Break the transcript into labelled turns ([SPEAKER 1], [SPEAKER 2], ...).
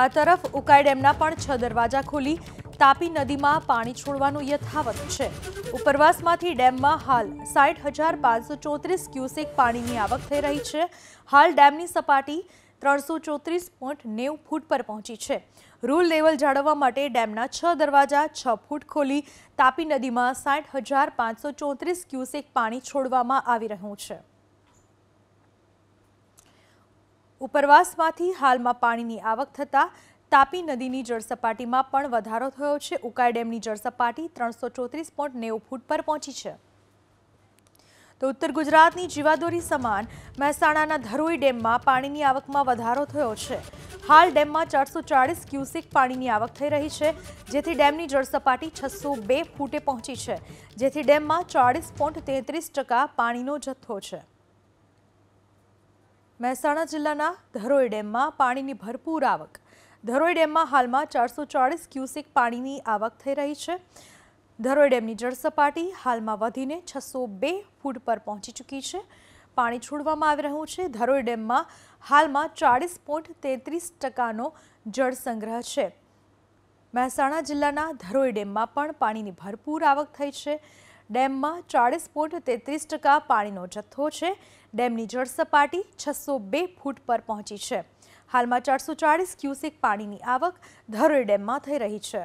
[SPEAKER 1] આ તરફ ઉકાઈ ડેમના પણ છ દરવાજા ખોલી તાપી નદીમાં પાણી છોડવાનું યથાવત છે ઉપરવાસમાંથી ડેમમાં હાલ સાઠ હજાર પાંચસો ચોત્રીસ ક્યુસેક પાણીની આવક થઈ રહી છે હાલ ડેમની સપાટી ત્રણસો ચોત્રીસ પોઈન્ટ નેવું ફૂટ પર પહોંચી છે રૂલ લેવલ જાળવવા માટે ડેમના છ દરવાજા છ ફૂટ ખોલી તાપી નદીમાં સાઠ હજાર પાંચસો ચોત્રીસ ક્યુસેક પાણી છોડવામાં આવી રહ્યું છે ઉપરવાસમાંથી હાલમાં પાણીની આવક થતાં તાપી નદીની જળસપાટીમાં પણ વધારો થયો છે ઉકાઈ ડેમની જળસપાટી ત્રણસો ચોત્રીસ નેવું ફૂટ પર પહોંચી છે તો ઉત્તર ગુજરાતની જીવાદોરી સમાન મહેસાણાના ધરોઈ ડેમમાં પાણીની આવકમાં વધારો થયો છે હાલ ડેમમાં ચારસો ચાળીસ ક્યુસેક પાણીની આવક થઈ રહી છે જેથી ડેમની જળસપાટી છસો બે ફૂટે પહોંચી છે જેથી ડેમમાં ચાળીસ પોઈન્ટ તેત્રીસ ટકા પાણીનો જથ્થો છે મહેસાણા જિલ્લાના ધરોઈ ડેમમાં પાણીની ભરપૂર આવક ધરોઈ ડેમમાં હાલમાં ચારસો ચાળીસ ક્યુસેક પાણીની આવક થઈ રહી છે ધરોઈ ડેમની જળસપાટી હાલમાં વધીને છસો બે ફૂટ પર પહોંચી ચૂકી છે પાણી છોડવામાં આવી રહ્યું છે ધરોઈ ડેમમાં હાલમાં ચાળીસ પોઈન્ટ તેત્રીસ ટકાનો જળ સંગ્રહ છે મહેસાણા જિલ્લાના ધરોઈ ડેમમાં પણ પાણીની ભરપૂર આવક થઈ છે ડેમમાં ચાળીસ ફૂટ તેત્રીસ ટકા પાણીનો જથ્થો છે ડેમની જળ સપાટી છસો બે ફૂટ પર પહોંચી છે હાલમાં ચારસો ચાળીસ ક્યુસેક પાણીની આવક ધરોઈ ડેમમાં થઈ રહી છે